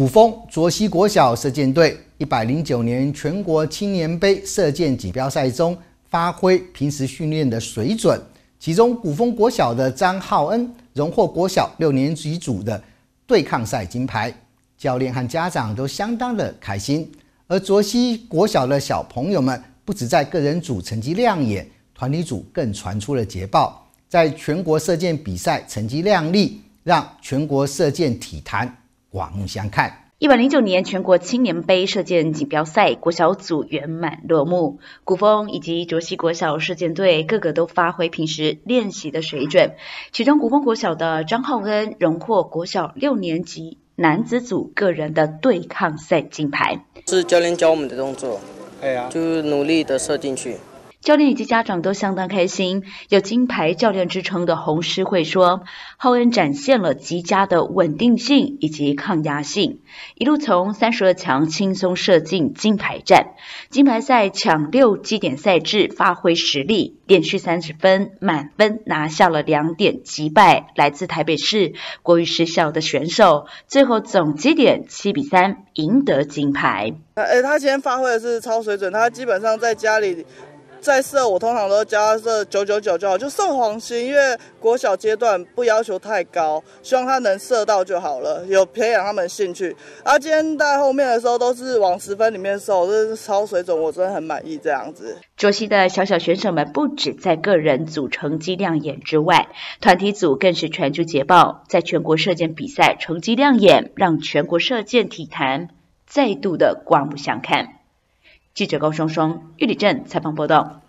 古峰卓西国小射箭队一百零九年全国青年杯射箭锦标赛中发挥平时训练的水准，其中古峰国小的张浩恩荣获国小六年级组的对抗赛金牌，教练和家长都相当的开心。而卓西国小的小朋友们不止在个人组成绩亮眼，团体组更传出了捷报，在全国射箭比赛成绩亮丽，让全国射箭体坛。刮目相看。一百零九年全国青年杯射箭锦标赛国小组圆满落幕，古风以及卓西国小射箭队个个都发挥平时练习的水准。其中古风国小的张浩恩荣获国小六年级男子组个人的对抗赛金牌。是教练教我们的动作，对呀，就是努力的射进去。教练以及家长都相当开心。有金牌教练之称的洪诗慧说：“浩恩展现了极佳的稳定性以及抗压性，一路从三十二强轻松射进金牌战。金牌赛抢六基点赛制，发挥实力，连续三十分满分，拿下了两点击败来自台北市国语师校的选手。最后总绩点七比三赢得金牌。哎，他今天发挥的是超水准，他基本上在家里。”再射，我通常都加射九九九就好，就送黄心，因为国小阶段不要求太高，希望他能射到就好了，有培养他们兴趣。啊，今天在后面的时候都是往十分里面射，这是超水准，我真的很满意这样子。卓西的小小选手们不止在个人组成绩亮眼之外，团体组更是全球捷报，在全国射箭比赛成绩亮眼，让全国射箭体坛再度的刮目相看。记者高双双，玉里镇采访报道。